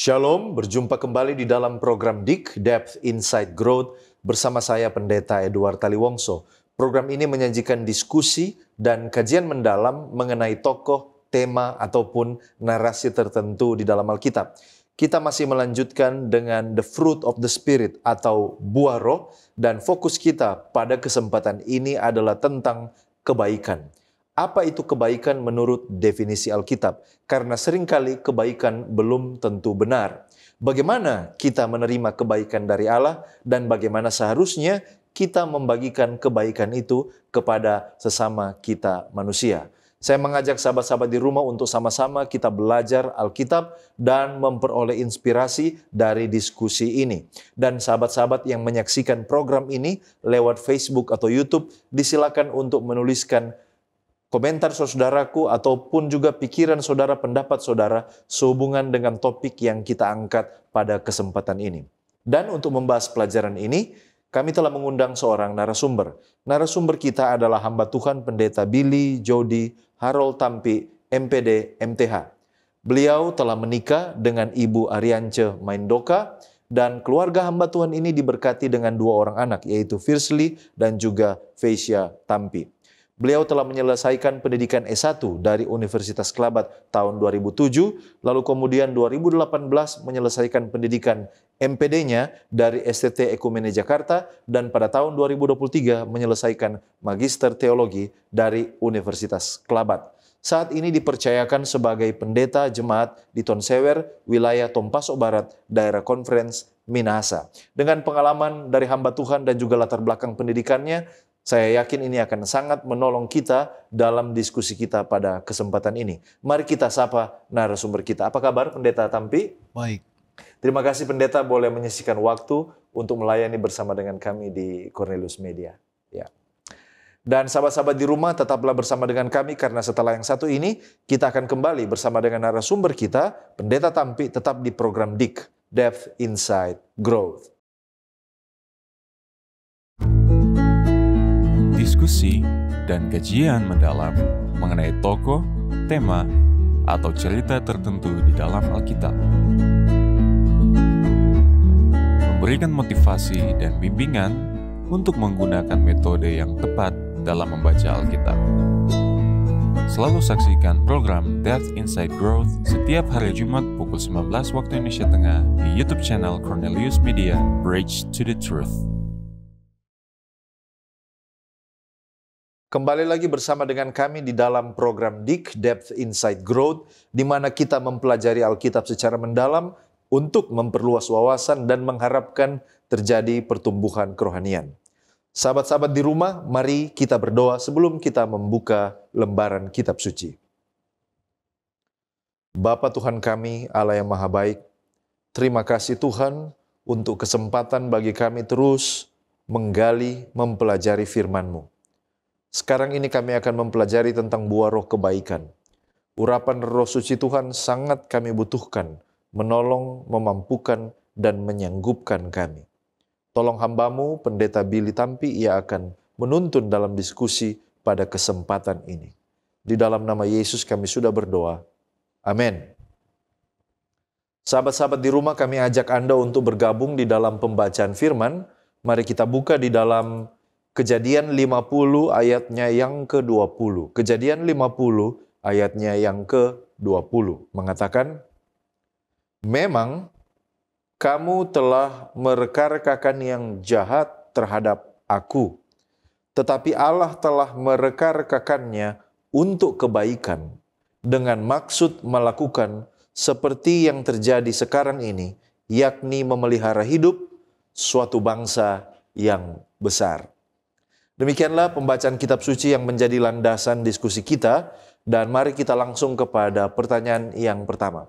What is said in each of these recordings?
Shalom, berjumpa kembali di dalam program Deep Depth Inside Growth bersama saya Pendeta Edward Taliwongso. Program ini menyajikan diskusi dan kajian mendalam mengenai tokoh, tema ataupun narasi tertentu di dalam Alkitab. Kita masih melanjutkan dengan the fruit of the spirit atau buah roh dan fokus kita pada kesempatan ini adalah tentang kebaikan apa itu kebaikan menurut definisi Alkitab, karena seringkali kebaikan belum tentu benar. Bagaimana kita menerima kebaikan dari Allah, dan bagaimana seharusnya kita membagikan kebaikan itu kepada sesama kita manusia. Saya mengajak sahabat-sahabat di rumah untuk sama-sama kita belajar Alkitab dan memperoleh inspirasi dari diskusi ini. Dan sahabat-sahabat yang menyaksikan program ini lewat Facebook atau YouTube, disilakan untuk menuliskan komentar saudaraku ataupun juga pikiran saudara, pendapat saudara sehubungan dengan topik yang kita angkat pada kesempatan ini. Dan untuk membahas pelajaran ini, kami telah mengundang seorang narasumber. Narasumber kita adalah hamba Tuhan Pendeta Billy Jody Harold Tampi, MPD, MTH. Beliau telah menikah dengan Ibu Ariance Maindoka dan keluarga hamba Tuhan ini diberkati dengan dua orang anak yaitu Firsli dan juga Fesia Tampi. Beliau telah menyelesaikan pendidikan S1 dari Universitas Kelabat tahun 2007, lalu kemudian 2018 menyelesaikan pendidikan MPD-nya dari STT Ekumene Jakarta dan pada tahun 2023 menyelesaikan Magister Teologi dari Universitas Kelabat. Saat ini dipercayakan sebagai pendeta jemaat di Tonsewer, wilayah Tompaso Barat, daerah Conference Minasa. Dengan pengalaman dari hamba Tuhan dan juga latar belakang pendidikannya, saya yakin ini akan sangat menolong kita dalam diskusi kita pada kesempatan ini. Mari kita sapa narasumber kita. Apa kabar Pendeta Tampi? Baik. Terima kasih Pendeta boleh menyisikan waktu untuk melayani bersama dengan kami di Cornelius Media. Ya. Dan sahabat-sahabat di rumah tetaplah bersama dengan kami karena setelah yang satu ini kita akan kembali bersama dengan narasumber kita Pendeta Tampi tetap di program DIK, Depth Insight Growth. diskusi dan kajian mendalam mengenai tokoh, tema, atau cerita tertentu di dalam Alkitab. Memberikan motivasi dan bimbingan untuk menggunakan metode yang tepat dalam membaca Alkitab. Selalu saksikan program Death Inside Growth setiap hari Jumat pukul 19 waktu Indonesia Tengah di YouTube channel Cornelius Media Bridge to the Truth. Kembali lagi bersama dengan kami di dalam program Dik Depth Insight Growth, di mana kita mempelajari Alkitab secara mendalam untuk memperluas wawasan dan mengharapkan terjadi pertumbuhan kerohanian. Sahabat-sahabat di rumah, mari kita berdoa sebelum kita membuka lembaran kitab suci. Bapa Tuhan kami, Allah yang Maha Baik, terima kasih Tuhan untuk kesempatan bagi kami terus menggali, mempelajari firman-Mu. Sekarang ini kami akan mempelajari tentang buah roh kebaikan. Urapan roh suci Tuhan sangat kami butuhkan, menolong, memampukan, dan menyanggupkan kami. Tolong hambamu, Pendeta Billy Tampi, ia akan menuntun dalam diskusi pada kesempatan ini. Di dalam nama Yesus kami sudah berdoa. Amin. Sahabat-sahabat di rumah kami ajak Anda untuk bergabung di dalam pembacaan firman. Mari kita buka di dalam Kejadian 50 ayatnya yang ke-20. Kejadian 50 ayatnya yang ke-20 mengatakan, Memang kamu telah merekarkakan yang jahat terhadap aku, tetapi Allah telah merekarkakannya untuk kebaikan dengan maksud melakukan seperti yang terjadi sekarang ini, yakni memelihara hidup suatu bangsa yang besar. Demikianlah pembacaan kitab suci yang menjadi landasan diskusi kita dan mari kita langsung kepada pertanyaan yang pertama.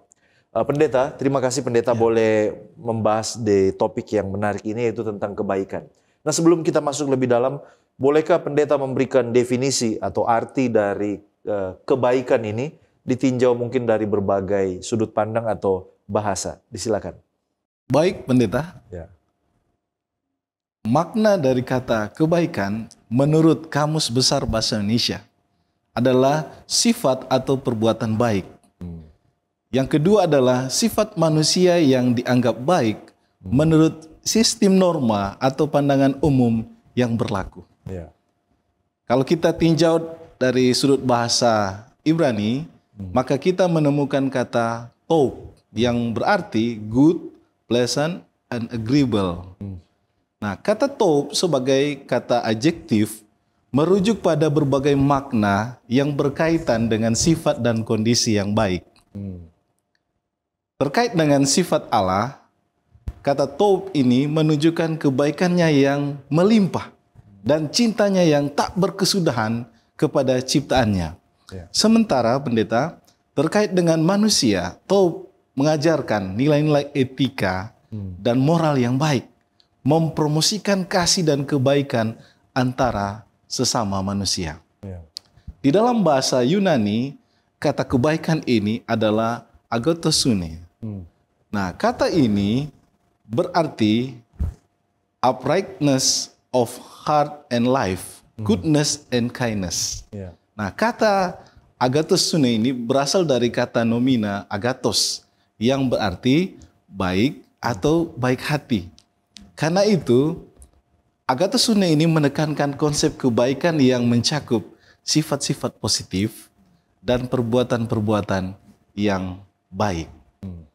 Eh, pendeta, terima kasih pendeta ya. boleh membahas di topik yang menarik ini yaitu tentang kebaikan. Nah, sebelum kita masuk lebih dalam, bolehkah pendeta memberikan definisi atau arti dari eh, kebaikan ini ditinjau mungkin dari berbagai sudut pandang atau bahasa? Disilakan. Baik, pendeta. Ya. Makna dari kata kebaikan menurut Kamus Besar Bahasa Indonesia adalah sifat atau perbuatan baik. Yang kedua adalah sifat manusia yang dianggap baik menurut sistem norma atau pandangan umum yang berlaku. Ya. Kalau kita tinjau dari sudut bahasa Ibrani, hmm. maka kita menemukan kata tov yang berarti good, pleasant, and agreeable. Hmm. Nah, kata taub sebagai kata adjektif merujuk pada berbagai makna yang berkaitan dengan sifat dan kondisi yang baik. Terkait dengan sifat Allah, kata taub ini menunjukkan kebaikannya yang melimpah dan cintanya yang tak berkesudahan kepada ciptaannya. Ya. Sementara pendeta terkait dengan manusia, taub mengajarkan nilai-nilai etika hmm. dan moral yang baik mempromosikan kasih dan kebaikan antara sesama manusia. Ya. Di dalam bahasa Yunani, kata kebaikan ini adalah agotosune. Hmm. Nah, kata ini berarti uprightness of heart and life, hmm. goodness and kindness. Ya. Nah, kata agatosune ini berasal dari kata nomina agatos yang berarti baik atau baik hati. Karena itu, Agatha Sune ini menekankan konsep kebaikan yang mencakup sifat-sifat positif dan perbuatan-perbuatan yang baik. Hmm.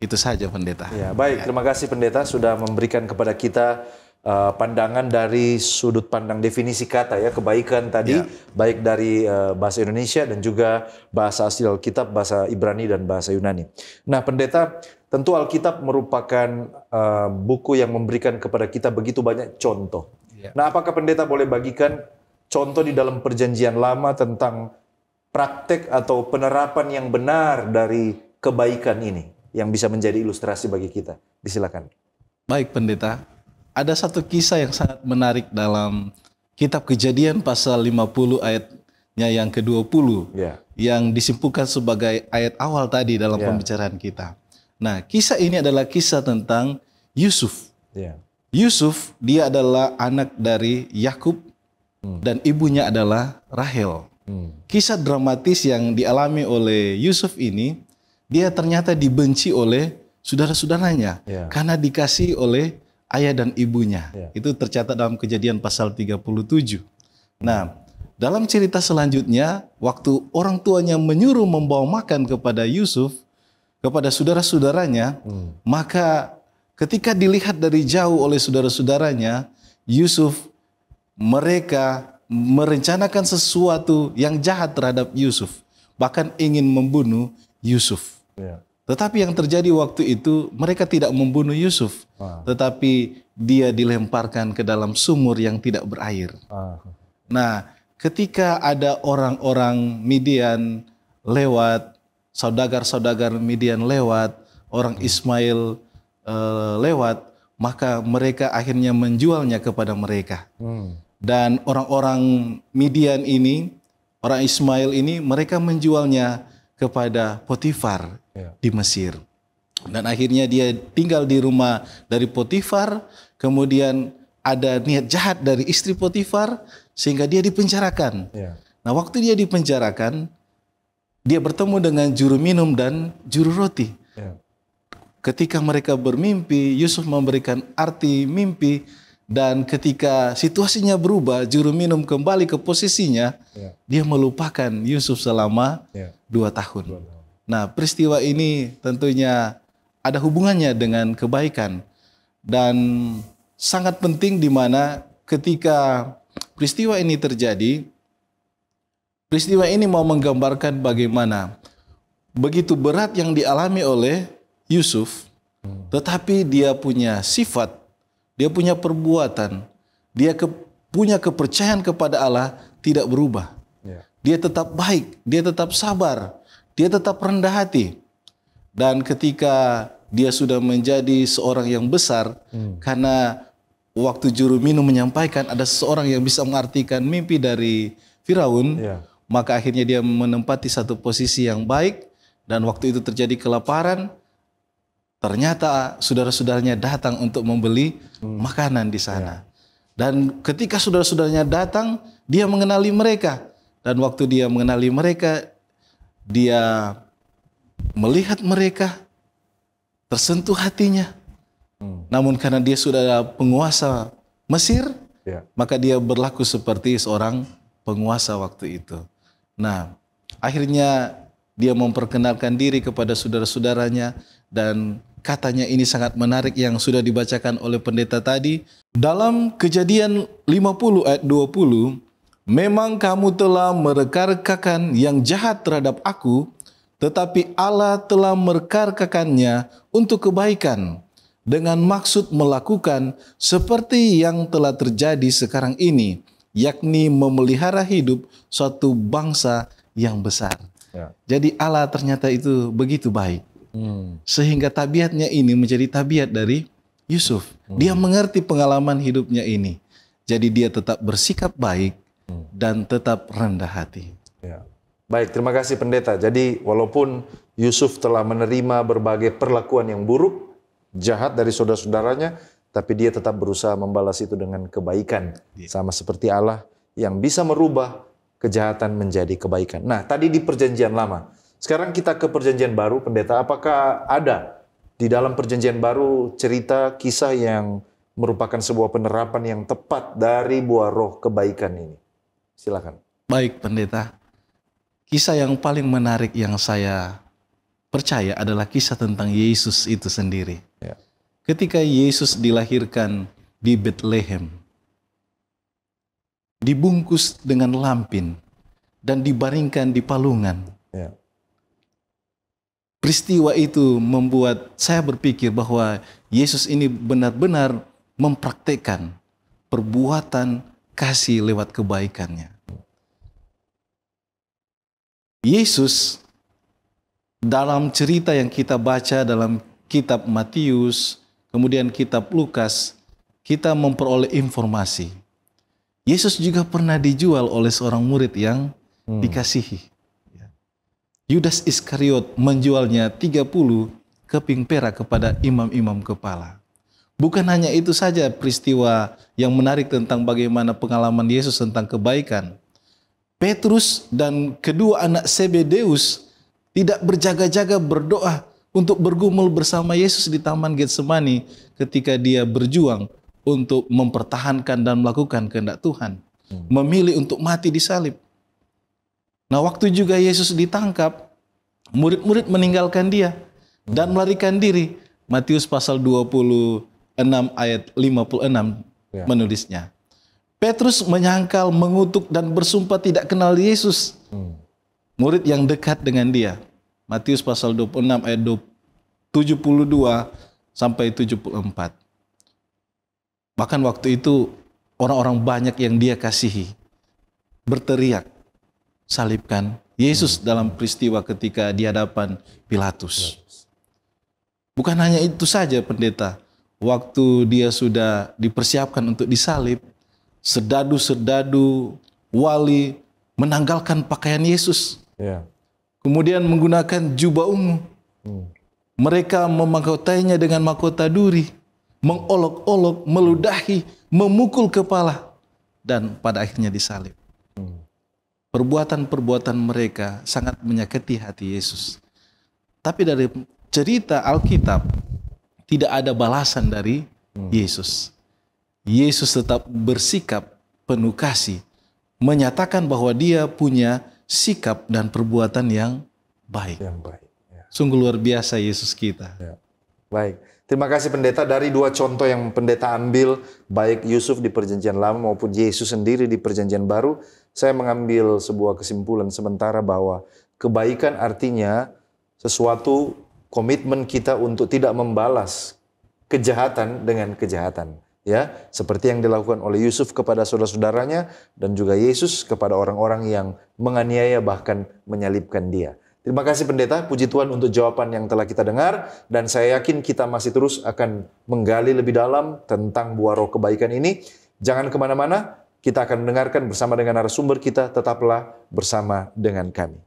Itu saja pendeta. Ya, baik, terima kasih pendeta sudah memberikan kepada kita uh, pandangan dari sudut pandang definisi kata ya kebaikan tadi ya. baik dari uh, bahasa Indonesia dan juga bahasa asli Alkitab bahasa Ibrani dan bahasa Yunani. Nah, pendeta tentu Alkitab merupakan uh, buku yang memberikan kepada kita begitu banyak contoh. Ya. Nah, apakah pendeta boleh bagikan contoh di dalam perjanjian lama tentang praktek atau penerapan yang benar dari kebaikan ini yang bisa menjadi ilustrasi bagi kita? Disilakan. Baik pendeta, ada satu kisah yang sangat menarik dalam kitab Kejadian pasal 50 ayatnya yang ke-20 yeah. yang disimpulkan sebagai ayat awal tadi dalam yeah. pembicaraan kita. Nah, kisah ini adalah kisah tentang Yusuf. Yeah. Yusuf dia adalah anak dari Yakub hmm. dan ibunya adalah Rahel. Hmm. Kisah dramatis yang dialami oleh Yusuf ini dia ternyata dibenci oleh saudara-saudaranya yeah. karena dikasih oleh ayah dan ibunya. Ya. Itu tercatat dalam kejadian pasal 37. Nah, dalam cerita selanjutnya, waktu orang tuanya menyuruh membawa makan kepada Yusuf, kepada saudara-saudaranya, hmm. maka ketika dilihat dari jauh oleh saudara-saudaranya, Yusuf mereka merencanakan sesuatu yang jahat terhadap Yusuf, bahkan ingin membunuh Yusuf. Yeah. Tetapi yang terjadi waktu itu mereka tidak membunuh Yusuf, ah. tetapi dia dilemparkan ke dalam sumur yang tidak berair. Ah. Nah, ketika ada orang-orang Midian lewat, saudagar-saudagar Midian lewat, orang hmm. Ismail uh, lewat, maka mereka akhirnya menjualnya kepada mereka. Hmm. Dan orang-orang Midian ini, orang Ismail ini, mereka menjualnya kepada Potifar Iya. di Mesir. Dan akhirnya dia tinggal di rumah dari Potifar, kemudian ada niat jahat dari istri Potifar sehingga dia dipenjarakan. Ya. Nah, waktu dia dipenjarakan, dia bertemu dengan juru minum dan juru roti. Ya. Ketika mereka bermimpi, Yusuf memberikan arti mimpi dan ketika situasinya berubah, juru minum kembali ke posisinya, ya. dia melupakan Yusuf selama ya. dua tahun. Dua tahun. Nah, peristiwa ini tentunya ada hubungannya dengan kebaikan dan sangat penting di mana ketika peristiwa ini terjadi peristiwa ini mau menggambarkan bagaimana begitu berat yang dialami oleh Yusuf tetapi dia punya sifat dia punya perbuatan dia ke, punya kepercayaan kepada Allah tidak berubah ya. dia tetap baik dia tetap sabar dia tetap rendah hati. Dan ketika dia sudah menjadi seorang yang besar, hmm. karena waktu juru minum menyampaikan ada seorang yang bisa mengartikan mimpi dari Firaun, yeah. maka akhirnya dia menempati satu posisi yang baik, dan waktu itu terjadi kelaparan, ternyata saudara-saudaranya datang untuk membeli hmm. makanan di sana. Yeah. Dan ketika saudara-saudaranya datang, dia mengenali mereka. Dan waktu dia mengenali mereka, dia melihat mereka, tersentuh hatinya. Hmm. Namun karena dia sudah penguasa Mesir, yeah. maka dia berlaku seperti seorang penguasa waktu itu. Nah, akhirnya dia memperkenalkan diri kepada saudara-saudaranya dan katanya ini sangat menarik yang sudah dibacakan oleh pendeta tadi. Dalam kejadian 50 ayat 20, Memang kamu telah merekarkakan yang jahat terhadap aku, tetapi Allah telah merekarkakannya untuk kebaikan dengan maksud melakukan seperti yang telah terjadi sekarang ini, yakni memelihara hidup suatu bangsa yang besar. Ya. Jadi Allah ternyata itu begitu baik. Hmm. Sehingga tabiatnya ini menjadi tabiat dari Yusuf. Hmm. Dia mengerti pengalaman hidupnya ini. Jadi dia tetap bersikap baik Hmm. dan tetap rendah hati. Ya. Baik, terima kasih pendeta. Jadi walaupun Yusuf telah menerima berbagai perlakuan yang buruk, jahat dari saudara-saudaranya, tapi dia tetap berusaha membalas itu dengan kebaikan. Ya. Sama seperti Allah yang bisa merubah kejahatan menjadi kebaikan. Nah, tadi di perjanjian lama. Sekarang kita ke perjanjian baru, pendeta. Apakah ada di dalam perjanjian baru cerita kisah yang merupakan sebuah penerapan yang tepat dari buah roh kebaikan ini? Silakan. Baik, pendeta. Kisah yang paling menarik yang saya percaya adalah kisah tentang Yesus itu sendiri. Ya. Ketika Yesus dilahirkan di Bethlehem, dibungkus dengan lampin dan dibaringkan di palungan. Ya. Peristiwa itu membuat saya berpikir bahwa Yesus ini benar-benar mempraktekkan perbuatan kasih lewat kebaikannya. Yesus dalam cerita yang kita baca dalam kitab Matius, kemudian kitab Lukas, kita memperoleh informasi. Yesus juga pernah dijual oleh seorang murid yang hmm. dikasihi. Yudas Iskariot menjualnya 30 keping perak kepada imam-imam kepala. Bukan hanya itu saja peristiwa yang menarik tentang bagaimana pengalaman Yesus tentang kebaikan. Petrus dan kedua anak Sebedeus tidak berjaga-jaga berdoa untuk bergumul bersama Yesus di Taman Getsemani ketika dia berjuang untuk mempertahankan dan melakukan kehendak Tuhan. Hmm. Memilih untuk mati di salib. Nah waktu juga Yesus ditangkap, murid-murid meninggalkan dia dan melarikan diri. Matius pasal 26 ayat 56 ya. menulisnya. Petrus menyangkal, mengutuk, dan bersumpah tidak kenal Yesus. Murid yang dekat dengan dia. Matius pasal 26 ayat 72 sampai 74. Bahkan waktu itu orang-orang banyak yang dia kasihi berteriak, salibkan Yesus dalam peristiwa ketika di hadapan Pilatus. Pilatus. Bukan hanya itu saja pendeta, waktu dia sudah dipersiapkan untuk disalib, sedadu-sedadu wali menanggalkan pakaian Yesus. Yeah. Kemudian menggunakan jubah ungu. Hmm. Mereka memakotainya dengan mahkota duri, mengolok-olok, meludahi, memukul kepala, dan pada akhirnya disalib. perbuatan hmm. Perbuatan-perbuatan mereka sangat menyakiti hati Yesus. Tapi dari cerita Alkitab, tidak ada balasan dari hmm. Yesus. Yesus tetap bersikap penuh kasih, menyatakan bahwa dia punya sikap dan perbuatan yang baik. Yang baik. Ya. Sungguh luar biasa Yesus kita. Ya. Baik. Terima kasih pendeta dari dua contoh yang pendeta ambil baik Yusuf di perjanjian lama maupun Yesus sendiri di perjanjian baru, saya mengambil sebuah kesimpulan sementara bahwa kebaikan artinya sesuatu komitmen kita untuk tidak membalas kejahatan dengan kejahatan ya seperti yang dilakukan oleh Yusuf kepada saudara-saudaranya dan juga Yesus kepada orang-orang yang menganiaya bahkan menyalibkan dia. Terima kasih pendeta, puji Tuhan untuk jawaban yang telah kita dengar dan saya yakin kita masih terus akan menggali lebih dalam tentang buah roh kebaikan ini. Jangan kemana-mana, kita akan mendengarkan bersama dengan narasumber kita, tetaplah bersama dengan kami.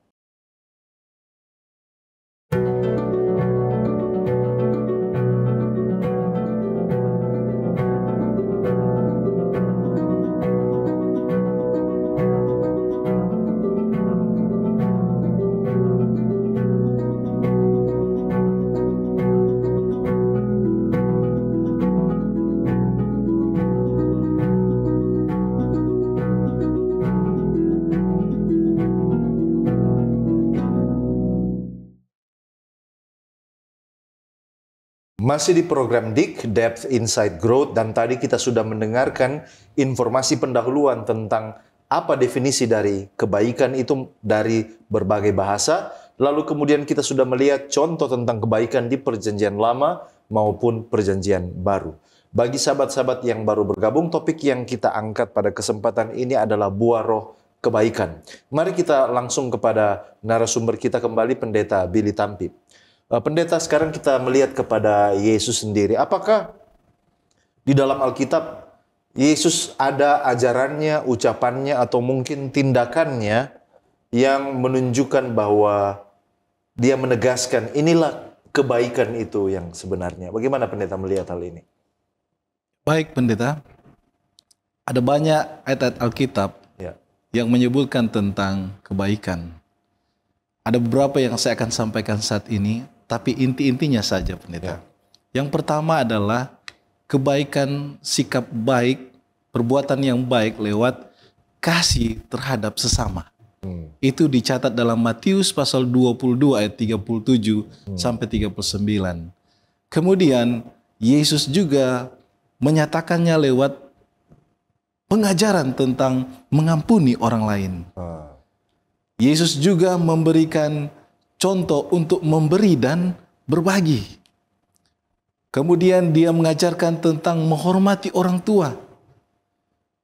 Masih di program DIK, Depth Inside Growth, dan tadi kita sudah mendengarkan informasi pendahuluan tentang apa definisi dari kebaikan itu dari berbagai bahasa. Lalu kemudian kita sudah melihat contoh tentang kebaikan di perjanjian lama maupun perjanjian baru. Bagi sahabat-sahabat yang baru bergabung, topik yang kita angkat pada kesempatan ini adalah buah roh kebaikan. Mari kita langsung kepada narasumber kita kembali, Pendeta Billy Tampip. Eh, pendeta sekarang kita melihat kepada Yesus sendiri. Apakah di dalam Alkitab Yesus ada ajarannya, ucapannya atau mungkin tindakannya yang menunjukkan bahwa dia menegaskan inilah kebaikan itu yang sebenarnya. Bagaimana pendeta melihat hal ini? Baik pendeta, ada banyak ayat-ayat Alkitab ya. yang menyebutkan tentang kebaikan. Ada beberapa yang saya akan sampaikan saat ini, tapi inti-intinya saja pendeta. Ya. Yang pertama adalah kebaikan sikap baik, perbuatan yang baik lewat kasih terhadap sesama. Hmm. Itu dicatat dalam Matius pasal 22 ayat 37 hmm. sampai 39. Kemudian Yesus juga menyatakannya lewat pengajaran tentang mengampuni orang lain. Hmm. Yesus juga memberikan contoh untuk memberi dan berbagi. Kemudian dia mengajarkan tentang menghormati orang tua.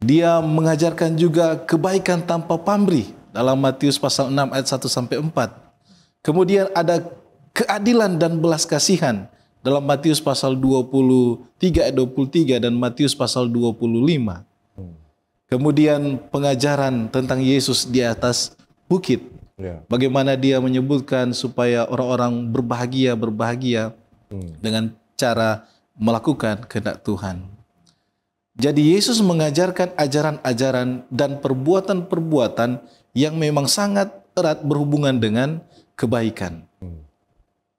Dia mengajarkan juga kebaikan tanpa pamrih dalam Matius pasal 6 ayat 1 sampai 4. Kemudian ada keadilan dan belas kasihan dalam Matius pasal 23 ayat 23 dan Matius pasal 25. Kemudian pengajaran tentang Yesus di atas bukit Yeah. Bagaimana dia menyebutkan supaya orang-orang berbahagia berbahagia hmm. dengan cara melakukan kehendak Tuhan. Jadi Yesus mengajarkan ajaran-ajaran dan perbuatan-perbuatan yang memang sangat erat berhubungan dengan kebaikan. Hmm.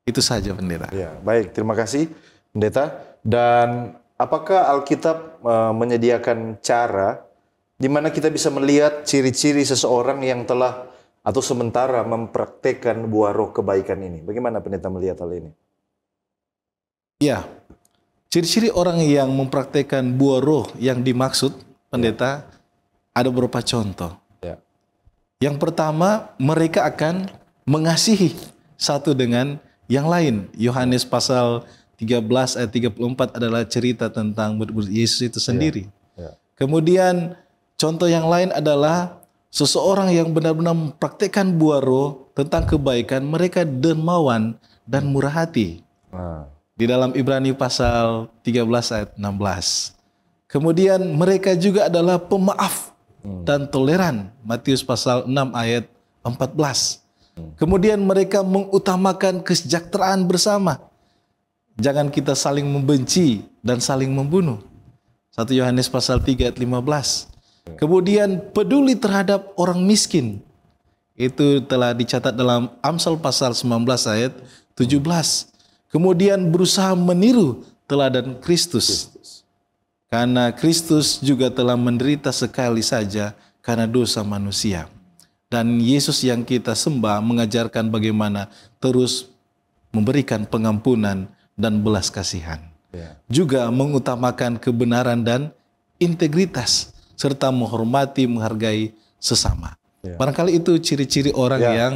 Itu saja pendeta. Ya, baik, terima kasih pendeta. Dan apakah Alkitab e, menyediakan cara di mana kita bisa melihat ciri-ciri seseorang yang telah atau sementara mempraktekkan buah roh kebaikan ini. Bagaimana pendeta melihat hal ini? Ya, ciri-ciri orang yang mempraktekkan buah roh yang dimaksud pendeta ada beberapa contoh. Ya. Yang pertama, mereka akan mengasihi satu dengan yang lain. Yohanes pasal 13 ayat 34 adalah cerita tentang murid-murid Yesus itu sendiri. Ya. Ya. Kemudian contoh yang lain adalah Seseorang yang benar-benar mempraktekkan buah roh tentang kebaikan, mereka dermawan dan murah hati. Nah. Di dalam Ibrani pasal 13 ayat 16. Kemudian mereka juga adalah pemaaf hmm. dan toleran. Matius pasal 6 ayat 14. Hmm. Kemudian mereka mengutamakan kesejahteraan bersama. Jangan kita saling membenci dan saling membunuh. 1 Yohanes pasal 3 ayat 15. Kemudian peduli terhadap orang miskin. Itu telah dicatat dalam Amsal pasal 19 ayat 17. Kemudian berusaha meniru teladan Kristus. Karena Kristus juga telah menderita sekali saja karena dosa manusia. Dan Yesus yang kita sembah mengajarkan bagaimana terus memberikan pengampunan dan belas kasihan. Ya. Juga mengutamakan kebenaran dan integritas serta menghormati, menghargai sesama. Ya. Barangkali itu ciri-ciri orang ya. yang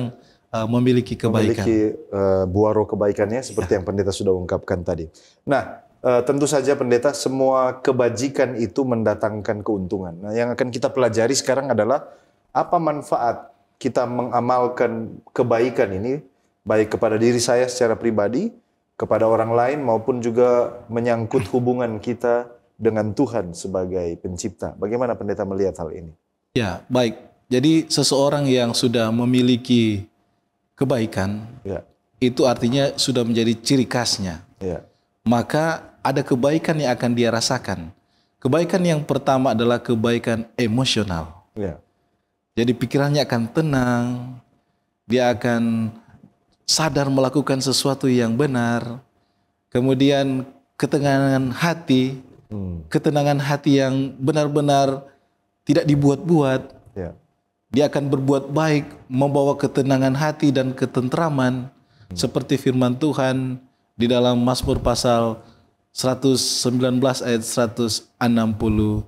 uh, memiliki kebaikan. Memiliki uh, buah roh kebaikannya seperti ya. yang pendeta sudah ungkapkan tadi. Nah, uh, tentu saja pendeta semua kebajikan itu mendatangkan keuntungan. Nah, yang akan kita pelajari sekarang adalah apa manfaat kita mengamalkan kebaikan ini baik kepada diri saya secara pribadi, kepada orang lain maupun juga menyangkut hubungan kita dengan Tuhan sebagai pencipta. Bagaimana pendeta melihat hal ini? Ya, baik. Jadi seseorang yang sudah memiliki kebaikan, ya. itu artinya sudah menjadi ciri khasnya. Ya. Maka ada kebaikan yang akan dia rasakan. Kebaikan yang pertama adalah kebaikan emosional. Ya. Jadi pikirannya akan tenang, dia akan sadar melakukan sesuatu yang benar. Kemudian ketenangan hati, hmm. ketenangan hati yang benar-benar tidak dibuat-buat. Ya. Dia akan berbuat baik, membawa ketenangan hati dan ketentraman hmm. seperti firman Tuhan di dalam Mazmur pasal 119 ayat 165. Hmm.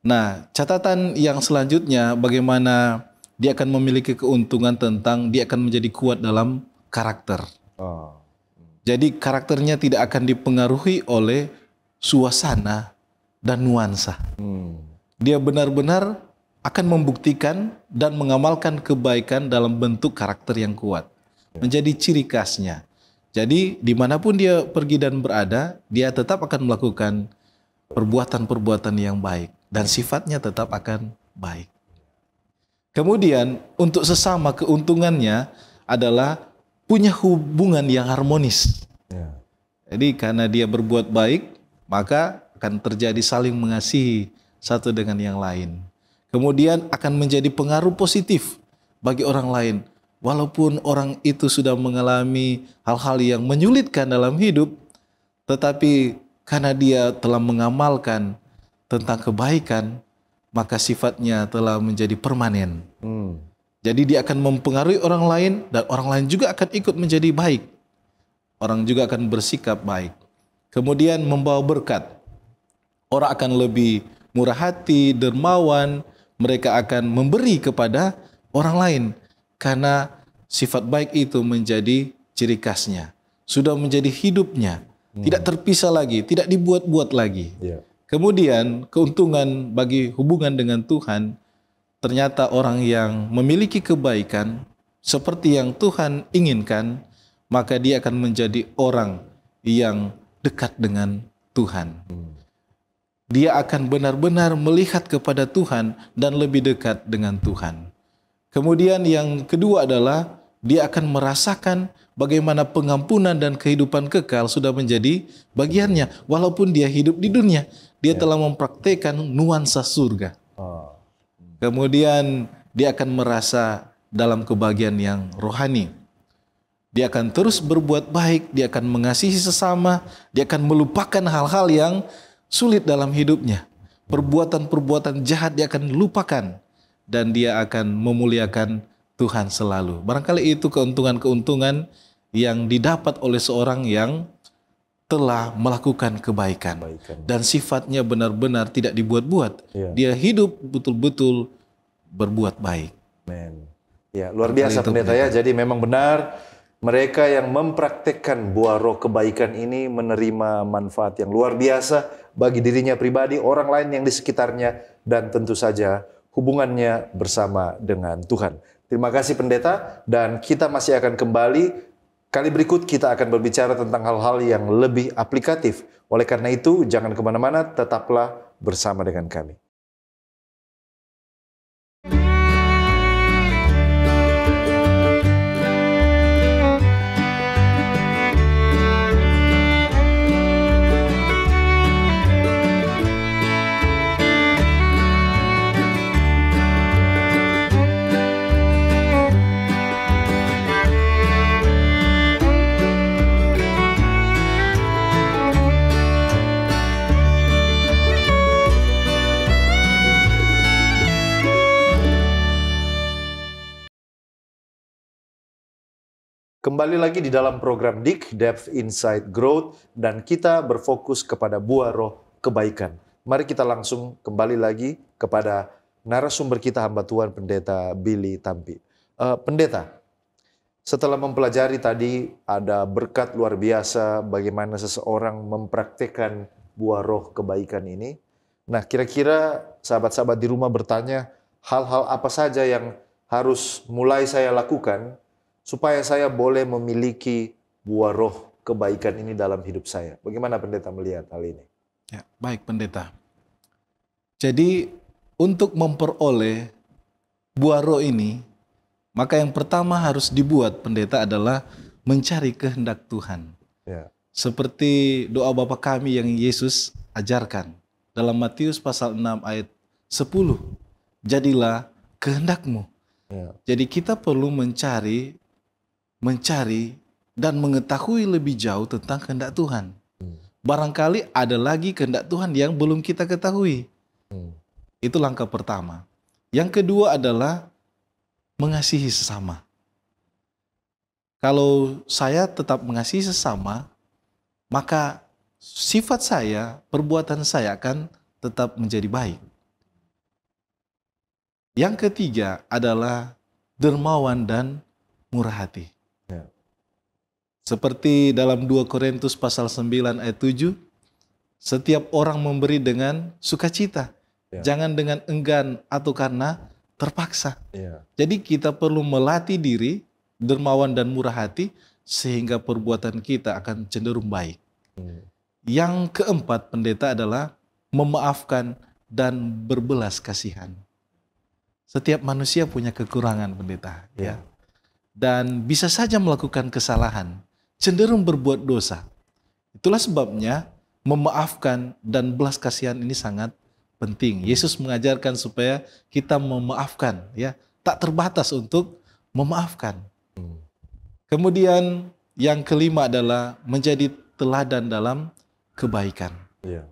Nah, catatan yang selanjutnya bagaimana dia akan memiliki keuntungan tentang dia akan menjadi kuat dalam karakter. Oh. Jadi karakternya tidak akan dipengaruhi oleh suasana, dan nuansa. Hmm. Dia benar-benar akan membuktikan dan mengamalkan kebaikan dalam bentuk karakter yang kuat. Menjadi ciri khasnya. Jadi dimanapun dia pergi dan berada, dia tetap akan melakukan perbuatan-perbuatan yang baik. Dan sifatnya tetap akan baik. Kemudian untuk sesama keuntungannya adalah punya hubungan yang harmonis. Ya. Jadi karena dia berbuat baik, maka akan terjadi saling mengasihi satu dengan yang lain. Kemudian akan menjadi pengaruh positif bagi orang lain. Walaupun orang itu sudah mengalami hal-hal yang menyulitkan dalam hidup, tetapi karena dia telah mengamalkan tentang kebaikan, maka sifatnya telah menjadi permanen. Hmm. Jadi dia akan mempengaruhi orang lain dan orang lain juga akan ikut menjadi baik. Orang juga akan bersikap baik kemudian membawa berkat. Orang akan lebih murah hati, dermawan, mereka akan memberi kepada orang lain karena sifat baik itu menjadi ciri khasnya. Sudah menjadi hidupnya, hmm. tidak terpisah lagi, tidak dibuat-buat lagi. Yeah. Kemudian keuntungan bagi hubungan dengan Tuhan ternyata orang yang memiliki kebaikan seperti yang Tuhan inginkan, maka dia akan menjadi orang yang dekat dengan Tuhan. Dia akan benar-benar melihat kepada Tuhan dan lebih dekat dengan Tuhan. Kemudian yang kedua adalah dia akan merasakan bagaimana pengampunan dan kehidupan kekal sudah menjadi bagiannya walaupun dia hidup di dunia. Dia ya. telah mempraktekkan nuansa surga. Oh. Kemudian dia akan merasa dalam kebahagiaan yang rohani. Dia akan terus berbuat baik, dia akan mengasihi sesama, dia akan melupakan hal-hal yang sulit dalam hidupnya. Perbuatan-perbuatan jahat dia akan lupakan dan dia akan memuliakan Tuhan selalu. Barangkali itu keuntungan-keuntungan yang didapat oleh seorang yang telah melakukan kebaikan, kebaikan. dan sifatnya benar-benar tidak dibuat-buat. Ya. Dia hidup betul-betul berbuat baik. Men. Ya, luar biasa pendeta ya. Jadi memang benar mereka yang mempraktekkan buah roh kebaikan ini menerima manfaat yang luar biasa bagi dirinya pribadi, orang lain yang di sekitarnya, dan tentu saja hubungannya bersama dengan Tuhan. Terima kasih pendeta dan kita masih akan kembali. Kali berikut kita akan berbicara tentang hal-hal yang lebih aplikatif. Oleh karena itu jangan kemana-mana, tetaplah bersama dengan kami. Kembali lagi di dalam program Dik Depth Inside Growth dan kita berfokus kepada buah roh kebaikan. Mari kita langsung kembali lagi kepada narasumber kita hamba Tuhan Pendeta Billy Tampi. Uh, pendeta, setelah mempelajari tadi ada berkat luar biasa bagaimana seseorang mempraktekkan buah roh kebaikan ini. Nah kira-kira sahabat-sahabat di rumah bertanya hal-hal apa saja yang harus mulai saya lakukan supaya saya boleh memiliki buah roh kebaikan ini dalam hidup saya. Bagaimana pendeta melihat hal ini? Ya, baik pendeta. Jadi untuk memperoleh buah roh ini, maka yang pertama harus dibuat pendeta adalah mencari kehendak Tuhan. Ya. Seperti doa Bapa kami yang Yesus ajarkan dalam Matius pasal 6 ayat 10. Jadilah kehendakmu. Ya. Jadi kita perlu mencari mencari dan mengetahui lebih jauh tentang kehendak Tuhan. Barangkali ada lagi kehendak Tuhan yang belum kita ketahui. Itu langkah pertama. Yang kedua adalah mengasihi sesama. Kalau saya tetap mengasihi sesama, maka sifat saya, perbuatan saya akan tetap menjadi baik. Yang ketiga adalah dermawan dan murah hati. Seperti dalam 2 Korintus pasal 9 ayat 7, setiap orang memberi dengan sukacita. Ya. Jangan dengan enggan atau karena terpaksa. Ya. Jadi kita perlu melatih diri dermawan dan murah hati sehingga perbuatan kita akan cenderung baik. Hmm. Yang keempat pendeta adalah memaafkan dan berbelas kasihan. Setiap manusia punya kekurangan pendeta ya. ya. Dan bisa saja melakukan kesalahan cenderung berbuat dosa. Itulah sebabnya memaafkan dan belas kasihan ini sangat penting. Yesus mengajarkan supaya kita memaafkan ya, tak terbatas untuk memaafkan. Kemudian yang kelima adalah menjadi teladan dalam kebaikan. Yeah.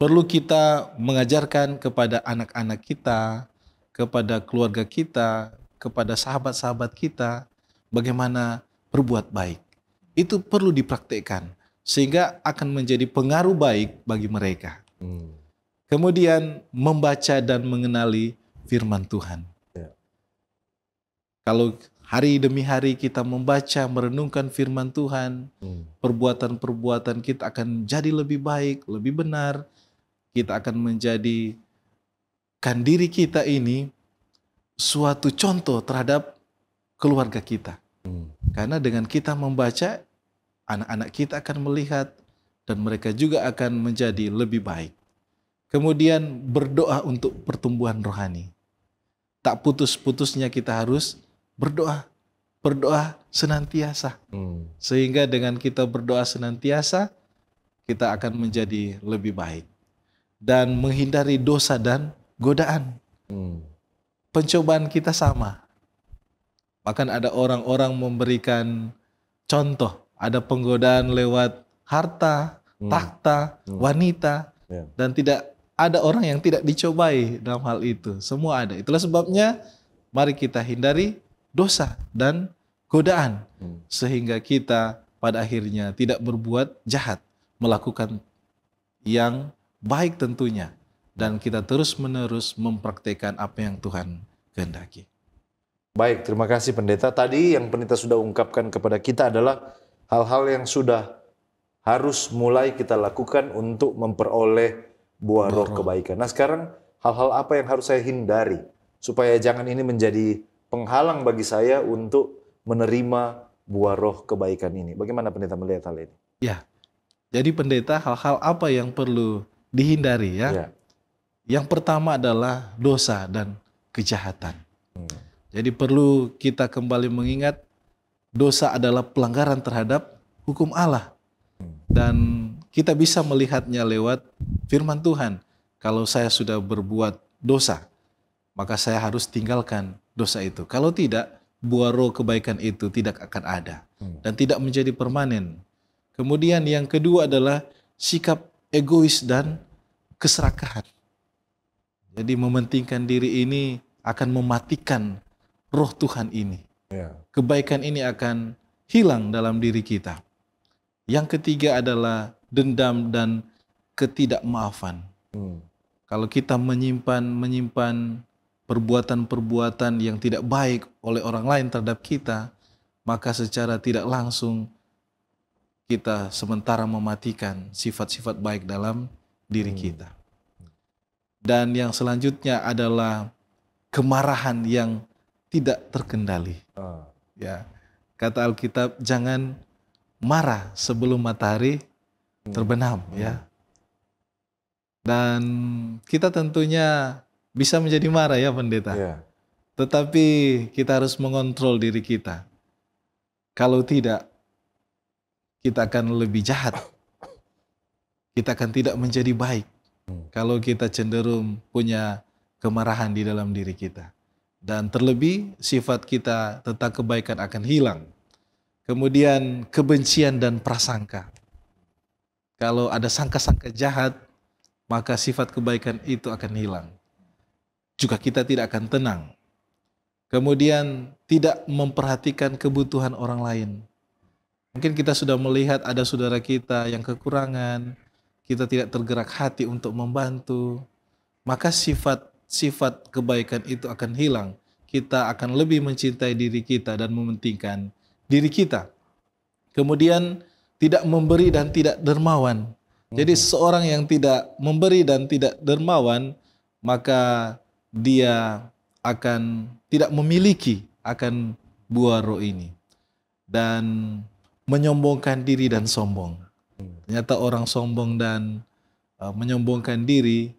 Perlu kita mengajarkan kepada anak-anak kita, kepada keluarga kita, kepada sahabat-sahabat kita, bagaimana berbuat baik itu perlu dipraktekkan sehingga akan menjadi pengaruh baik bagi mereka. Hmm. Kemudian membaca dan mengenali firman Tuhan. Ya. Kalau hari demi hari kita membaca, merenungkan firman Tuhan, hmm. perbuatan-perbuatan hmm. kita akan jadi lebih baik, lebih benar. Kita akan menjadi kan diri kita ini suatu contoh terhadap keluarga kita. Hmm. Karena dengan kita membaca, anak-anak kita akan melihat dan mereka juga akan menjadi lebih baik. Kemudian berdoa untuk pertumbuhan rohani. Tak putus-putusnya kita harus berdoa. Berdoa senantiasa. Hmm. Sehingga dengan kita berdoa senantiasa, kita akan menjadi lebih baik. Dan menghindari dosa dan godaan. Hmm. Pencobaan kita sama. Bahkan ada orang-orang memberikan contoh, ada penggodaan lewat harta, hmm. takhta, hmm. wanita, yeah. dan tidak ada orang yang tidak dicobai dalam hal itu. Semua ada. Itulah sebabnya mari kita hindari dosa dan godaan hmm. sehingga kita pada akhirnya tidak berbuat jahat, melakukan yang baik tentunya dan kita terus-menerus mempraktekkan apa yang Tuhan kehendaki. Baik, terima kasih pendeta. Tadi yang pendeta sudah ungkapkan kepada kita adalah hal-hal yang sudah harus mulai kita lakukan untuk memperoleh buah roh kebaikan. Nah sekarang hal-hal apa yang harus saya hindari supaya jangan ini menjadi penghalang bagi saya untuk menerima buah roh kebaikan ini. Bagaimana pendeta melihat hal ini? Ya, jadi pendeta hal-hal apa yang perlu dihindari ya? ya? Yang pertama adalah dosa dan kejahatan. Hmm. Jadi perlu kita kembali mengingat dosa adalah pelanggaran terhadap hukum Allah. Dan kita bisa melihatnya lewat firman Tuhan. Kalau saya sudah berbuat dosa, maka saya harus tinggalkan dosa itu. Kalau tidak, buah roh kebaikan itu tidak akan ada hmm. dan tidak menjadi permanen. Kemudian yang kedua adalah sikap egois dan keserakahan. Jadi mementingkan diri ini akan mematikan roh Tuhan ini. Ya. Kebaikan ini akan hilang dalam diri kita. Yang ketiga adalah dendam dan ketidakmaafan. Hmm. Kalau kita menyimpan menyimpan perbuatan-perbuatan yang tidak baik oleh orang lain terhadap kita, maka secara tidak langsung kita sementara mematikan sifat-sifat baik dalam diri hmm. kita. Dan yang selanjutnya adalah kemarahan yang tidak terkendali. Uh. Ya. Kata Alkitab jangan marah sebelum matahari hmm. terbenam hmm. ya. Dan kita tentunya bisa menjadi marah ya pendeta. Yeah. Tetapi kita harus mengontrol diri kita. Kalau tidak kita akan lebih jahat. Kita akan tidak menjadi baik. Hmm. Kalau kita cenderung punya kemarahan di dalam diri kita. Dan terlebih sifat kita tentang kebaikan akan hilang. Kemudian kebencian dan prasangka. Kalau ada sangka-sangka jahat, maka sifat kebaikan itu akan hilang. Juga kita tidak akan tenang. Kemudian tidak memperhatikan kebutuhan orang lain. Mungkin kita sudah melihat ada saudara kita yang kekurangan, kita tidak tergerak hati untuk membantu, maka sifat sifat kebaikan itu akan hilang. Kita akan lebih mencintai diri kita dan mementingkan diri kita. Kemudian tidak memberi dan tidak dermawan. Jadi mhm. seorang yang tidak memberi dan tidak dermawan, maka dia akan tidak memiliki akan buah roh ini. Dan menyombongkan diri dan sombong. Ternyata hmm. orang sombong dan uh, menyombongkan diri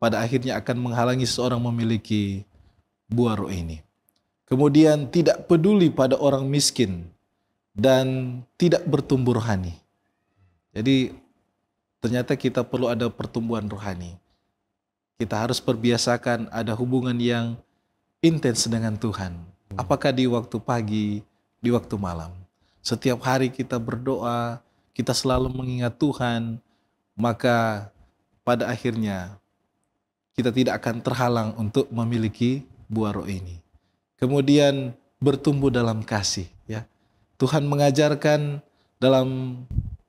pada akhirnya akan menghalangi seorang memiliki buah roh ini. Kemudian tidak peduli pada orang miskin dan tidak bertumbuh rohani. Jadi ternyata kita perlu ada pertumbuhan rohani. Kita harus perbiasakan ada hubungan yang intens dengan Tuhan. Apakah di waktu pagi, di waktu malam. Setiap hari kita berdoa, kita selalu mengingat Tuhan, maka pada akhirnya kita tidak akan terhalang untuk memiliki buah roh ini. Kemudian bertumbuh dalam kasih ya. Tuhan mengajarkan dalam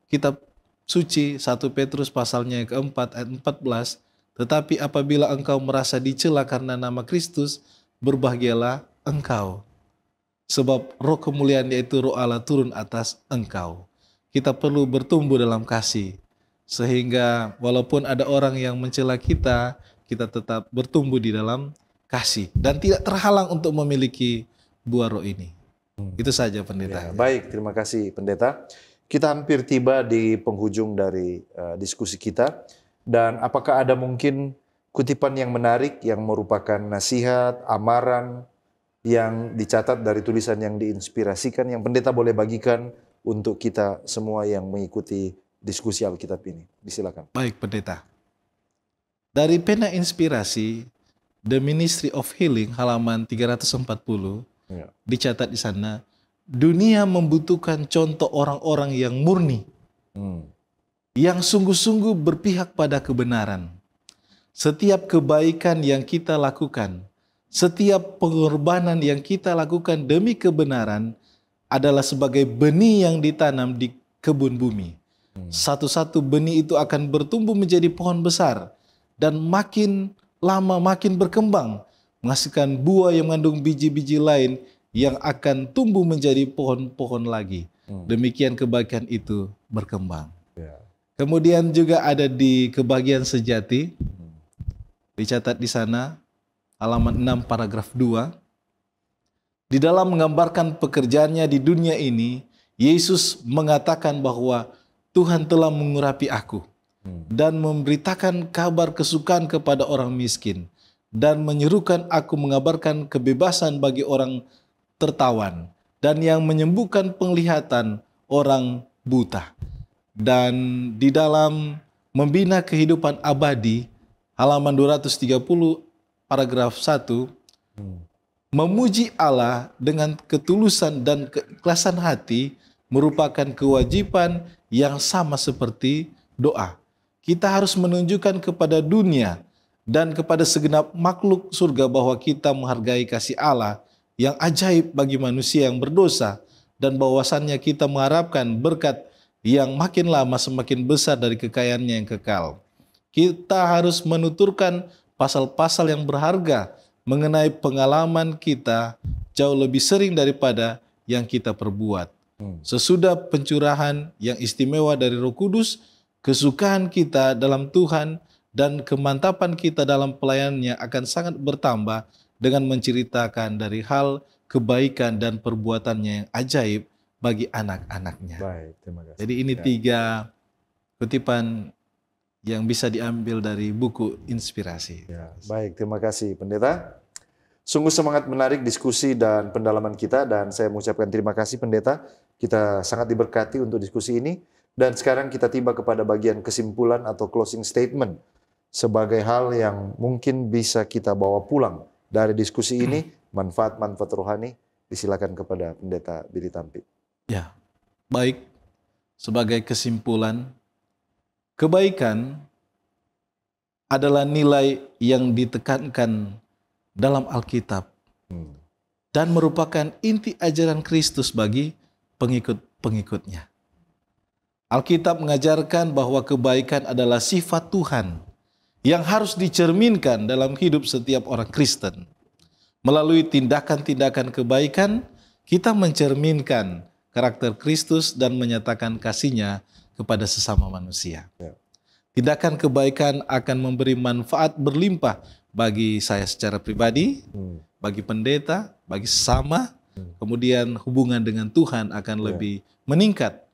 kitab suci 1 Petrus pasalnya yang keempat ayat 14 tetapi apabila engkau merasa dicela karena nama Kristus berbahagialah engkau sebab roh kemuliaan yaitu roh Allah turun atas engkau kita perlu bertumbuh dalam kasih sehingga walaupun ada orang yang mencela kita kita tetap bertumbuh di dalam kasih dan tidak terhalang untuk memiliki buah roh ini. Hmm. Itu saja pendeta. Ya, baik, terima kasih pendeta. Kita hampir tiba di penghujung dari uh, diskusi kita dan apakah ada mungkin kutipan yang menarik yang merupakan nasihat, amaran yang dicatat dari tulisan yang diinspirasikan yang pendeta boleh bagikan untuk kita semua yang mengikuti diskusi Alkitab ini. Disilakan. Baik, pendeta. Dari pena inspirasi The Ministry of Healing halaman 340 ya. dicatat di sana dunia membutuhkan contoh orang-orang yang murni hmm. yang sungguh-sungguh berpihak pada kebenaran. Setiap kebaikan yang kita lakukan, setiap pengorbanan yang kita lakukan demi kebenaran adalah sebagai benih yang ditanam di kebun bumi. Hmm. Satu-satu benih itu akan bertumbuh menjadi pohon besar dan makin lama makin berkembang, menghasilkan buah yang mengandung biji-biji lain yang akan tumbuh menjadi pohon-pohon lagi. Hmm. Demikian kebahagiaan itu berkembang. Ya. Kemudian juga ada di kebahagiaan sejati, dicatat di sana, halaman 6 paragraf 2. Di dalam menggambarkan pekerjaannya di dunia ini, Yesus mengatakan bahwa Tuhan telah mengurapi aku dan memberitakan kabar kesukaan kepada orang miskin dan menyerukan aku mengabarkan kebebasan bagi orang tertawan dan yang menyembuhkan penglihatan orang buta dan di dalam membina kehidupan abadi halaman 230 paragraf 1 memuji Allah dengan ketulusan dan keikhlasan hati merupakan kewajiban yang sama seperti doa kita harus menunjukkan kepada dunia dan kepada segenap makhluk surga bahwa kita menghargai kasih Allah yang ajaib bagi manusia yang berdosa dan bahwasannya kita mengharapkan berkat yang makin lama semakin besar dari kekayaannya yang kekal. Kita harus menuturkan pasal-pasal yang berharga mengenai pengalaman kita jauh lebih sering daripada yang kita perbuat. Hmm. Sesudah pencurahan yang istimewa dari Roh Kudus, kesukaan kita dalam Tuhan dan kemantapan kita dalam pelayanannya akan sangat bertambah dengan menceritakan dari hal kebaikan dan perbuatannya yang ajaib bagi anak-anaknya. Baik, terima kasih. Jadi ini ya. tiga kutipan yang bisa diambil dari buku inspirasi. Ya, baik, terima kasih pendeta. Sungguh semangat menarik diskusi dan pendalaman kita dan saya mengucapkan terima kasih pendeta. Kita sangat diberkati untuk diskusi ini. Dan sekarang kita tiba kepada bagian kesimpulan atau closing statement sebagai hal yang mungkin bisa kita bawa pulang dari diskusi ini manfaat-manfaat rohani disilakan kepada pendeta Billy Tampi. Ya. Baik. Sebagai kesimpulan kebaikan adalah nilai yang ditekankan dalam Alkitab hmm. dan merupakan inti ajaran Kristus bagi pengikut-pengikutnya. Alkitab mengajarkan bahwa kebaikan adalah sifat Tuhan yang harus dicerminkan dalam hidup setiap orang Kristen. Melalui tindakan-tindakan kebaikan, kita mencerminkan karakter Kristus dan menyatakan kasihnya kepada sesama manusia. Ya. Tindakan kebaikan akan memberi manfaat berlimpah bagi saya secara pribadi, hmm. bagi pendeta, bagi sesama, hmm. kemudian hubungan dengan Tuhan akan ya. lebih meningkat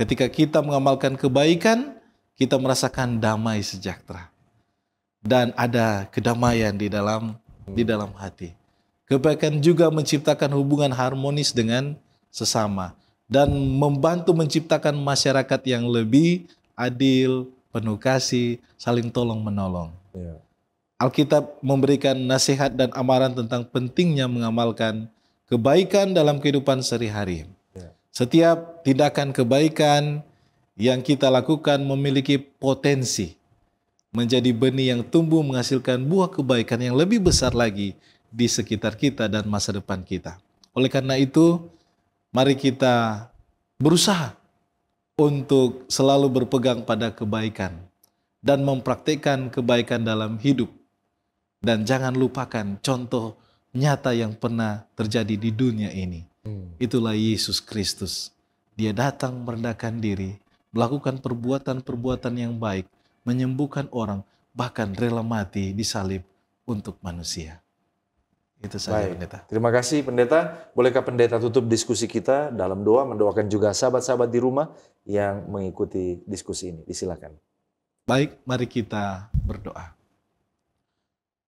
Ketika kita mengamalkan kebaikan, kita merasakan damai sejahtera. Dan ada kedamaian di dalam di dalam hati. Kebaikan juga menciptakan hubungan harmonis dengan sesama dan membantu menciptakan masyarakat yang lebih adil, penuh kasih, saling tolong-menolong. Ya. Alkitab memberikan nasihat dan amaran tentang pentingnya mengamalkan kebaikan dalam kehidupan sehari-hari. Setiap tindakan kebaikan yang kita lakukan memiliki potensi menjadi benih yang tumbuh menghasilkan buah kebaikan yang lebih besar lagi di sekitar kita dan masa depan kita. Oleh karena itu, mari kita berusaha untuk selalu berpegang pada kebaikan dan mempraktikkan kebaikan dalam hidup. Dan jangan lupakan contoh nyata yang pernah terjadi di dunia ini. Hmm. Itulah Yesus Kristus. Dia datang merendahkan diri, melakukan perbuatan-perbuatan yang baik, menyembuhkan orang, bahkan rela mati disalib untuk manusia. Itu saja Baik. pendeta. Terima kasih pendeta. Bolehkah pendeta tutup diskusi kita dalam doa mendoakan juga sahabat-sahabat di rumah yang mengikuti diskusi ini. Disilakan. Baik, mari kita berdoa.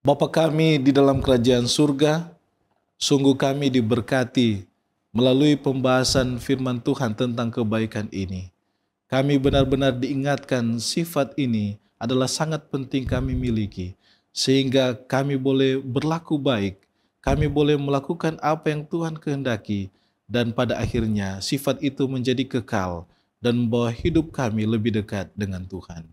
Bapa kami di dalam kerajaan surga, sungguh kami diberkati melalui pembahasan firman Tuhan tentang kebaikan ini. Kami benar-benar diingatkan sifat ini adalah sangat penting kami miliki, sehingga kami boleh berlaku baik, kami boleh melakukan apa yang Tuhan kehendaki, dan pada akhirnya sifat itu menjadi kekal dan membawa hidup kami lebih dekat dengan Tuhan.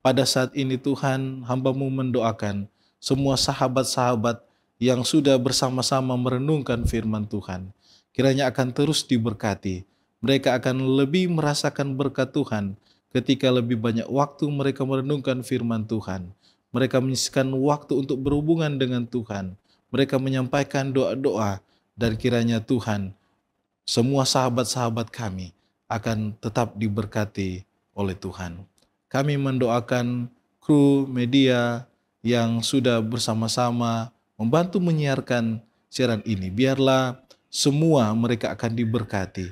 Pada saat ini Tuhan, hambamu mendoakan semua sahabat-sahabat yang sudah bersama-sama merenungkan firman Tuhan kiranya akan terus diberkati. Mereka akan lebih merasakan berkat Tuhan ketika lebih banyak waktu mereka merenungkan firman Tuhan. Mereka menyisihkan waktu untuk berhubungan dengan Tuhan. Mereka menyampaikan doa-doa dan kiranya Tuhan semua sahabat-sahabat kami akan tetap diberkati oleh Tuhan. Kami mendoakan kru media yang sudah bersama-sama membantu menyiarkan siaran ini. Biarlah semua mereka akan diberkati.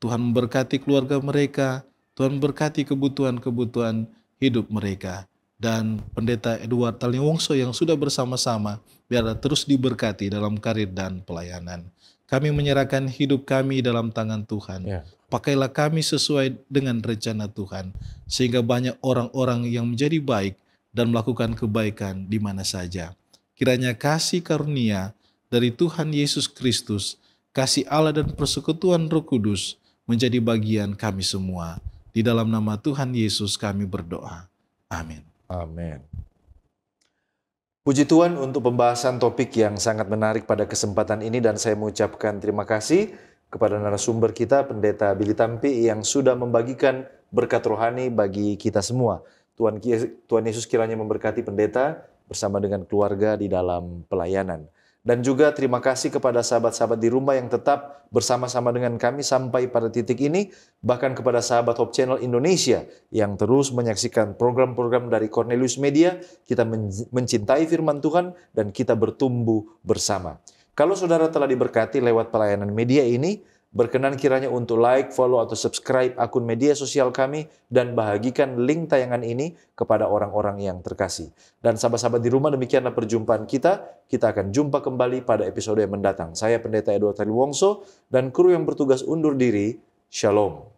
Tuhan memberkati keluarga mereka, Tuhan memberkati kebutuhan-kebutuhan hidup mereka. Dan pendeta Edward Taliwongso yang sudah bersama-sama biar terus diberkati dalam karir dan pelayanan. Kami menyerahkan hidup kami dalam tangan Tuhan. Ya. Pakailah kami sesuai dengan rencana Tuhan. Sehingga banyak orang-orang yang menjadi baik dan melakukan kebaikan di mana saja. Kiranya kasih karunia dari Tuhan Yesus Kristus, kasih Allah dan persekutuan Roh Kudus menjadi bagian kami semua. Di dalam nama Tuhan Yesus kami berdoa. Amin. Amin. Puji Tuhan untuk pembahasan topik yang sangat menarik pada kesempatan ini dan saya mengucapkan terima kasih kepada narasumber kita Pendeta Billy Tampi yang sudah membagikan berkat rohani bagi kita semua. Tuhan, Yesus kiranya memberkati pendeta bersama dengan keluarga di dalam pelayanan. Dan juga terima kasih kepada sahabat-sahabat di rumah yang tetap bersama-sama dengan kami sampai pada titik ini. Bahkan kepada sahabat Hope Channel Indonesia yang terus menyaksikan program-program dari Cornelius Media. Kita mencintai firman Tuhan dan kita bertumbuh bersama. Kalau saudara telah diberkati lewat pelayanan media ini, Berkenan kiranya untuk like, follow, atau subscribe akun media sosial kami dan bahagikan link tayangan ini kepada orang-orang yang terkasih. Dan sahabat-sahabat di rumah demikianlah perjumpaan kita. Kita akan jumpa kembali pada episode yang mendatang. Saya Pendeta Edward Wongso dan kru yang bertugas undur diri. Shalom.